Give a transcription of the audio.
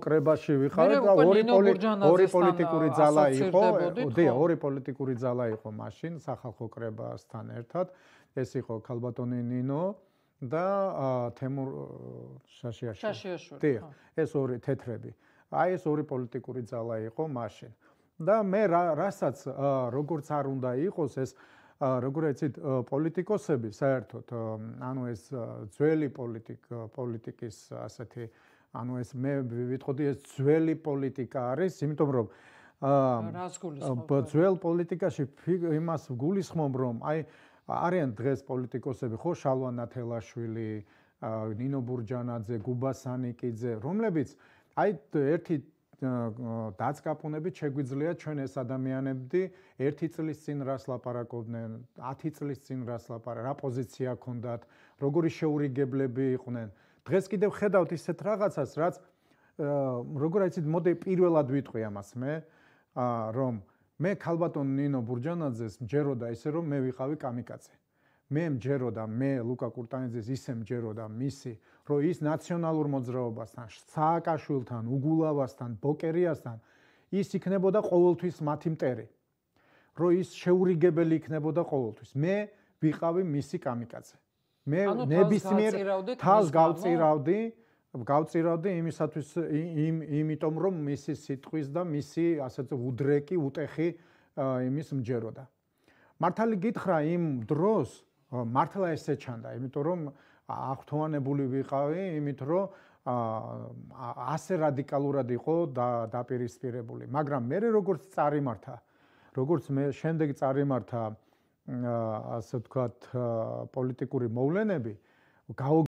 კრებაში ვიყავ და ორი ორი პოლიტიკური ძალა იყო, დი, ორი პოლიტიკური ძალა იყო მაშინ სახალხო კრებასთან ერთად. ეს იყო ქალბატონი ნინო და თემურ შაშიაშვილი. დი, ეს ორი თეთრები. აი ეს ორი პოლიტიკური ძალა იყო მაშინ. და მე რასაც როგორც არ უნდა იყოს ეს როგორც ეცით პოლიტიკოსები საერთოდ ანუ ეს ძველი პოლიტიკ პოლიტიკის ასეთი ანუ ეს მე ვიტყოდი ეს ძველი პოლიტიკა არის, იმიტომ რომ აა ძველ პოლიტიკაში იმას გულისხმობ რომ აი არიან დღეს პოლიტიკოსები ხო შალვანა თელაშვილი, ნინო ბურჯანაძე, გუბასანიკიძე, რომლებიც აი ერთი დაცკაპუნებით შეგვიძლია ჩვენ ეს ადამიანები ერთი წლის წინ რას ლაპარაკობდნენ, 10 წლის წინ რას ლაპარაკა, რა პოზიცია ჰქონდათ, როგორი შეურიგებლები იყვნენ. დღეს კიდევ ხედავთ ისეთ რაღაცას, რაც როგორ აიცით, მოდი პირველად ვიტყვი ამას მე, რომ მე ქალბატონ ნინო ბურჯანაძეს მჯეროდა ისე რომ მე ვიყავი კამიკაძე. მე მჯეროდა მე ლუკა კურტანიძეს ისე მჯეროდა მისი, რომ ის ნაციონალურ მოძრაობასთან, სააკაშვილთან, უგულავასთან, ბოკერიასთან ის იქნებოდა ყოველთვის მათი მტერი. რომ ის შეურიგებელი იქნებოდა ყოველთვის. მე ვიყავი მისი კამიკაძე. მე ნებისმიერ თავს გავწირავდი გავწირავდი იმისათვის იმ იმიტომ რომ მისი სიტყვის და მისი ასე უდრეკი უტეხი იმის მჯეროდა მართალი გითხრა იმ დროს მართლა ესე ჩანდა იმიტომ რომ აღთვანებული ვიყავი იმით რომ აა ასე რადიკალურად იყო და დაპირისპირებული მაგრამ მე როგორც წარიმართა როგორც მე შემდეგ წარიმართა აა ასე ვთქვათ პოლიტიკური მოვლენები გაო